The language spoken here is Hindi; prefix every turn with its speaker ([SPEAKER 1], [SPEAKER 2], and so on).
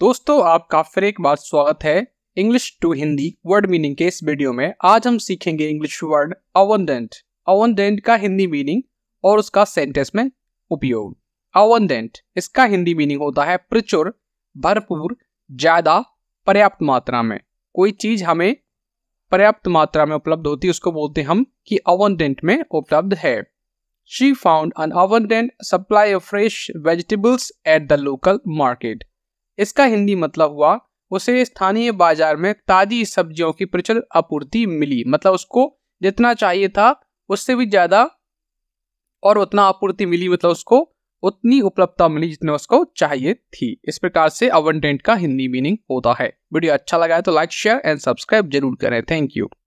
[SPEAKER 1] दोस्तों आपका फिर एक बार स्वागत है English to Hindi word meaning के इस वीडियो में आज हम सीखेंगे इंग्लिश वर्ड अवंदेंट अवंदेंट का हिंदी मीनिंग और उसका सेंटेंस में उपयोग अवंदेंट इसका हिंदी मीनिंग होता है प्रचुर भरपूर ज्यादा पर्याप्त मात्रा में कोई चीज हमें पर्याप्त मात्रा में उपलब्ध होती है उसको बोलते हम कि अवनडेंट में उपलब्ध है she found an abundant supply of fresh vegetables at the local market इसका हिंदी मतलब हुआ उसे स्थानीय बाजार में ताज़ी सब्जियों की प्रचल आपूर्ति मिली मतलब उसको जितना चाहिए था उससे भी ज़्यादा और उतना आपूर्ति मिली मतलब उसको उतनी उपलब्धता मिली जितने उसको चाहिए थी इस प्रकार से अवंटेंट का हिंदी मीनिंग होता है वीडियो अच्छा लगा है तो लाइक शेयर एंड सब्सक्राइब जरूर करें थैंक यू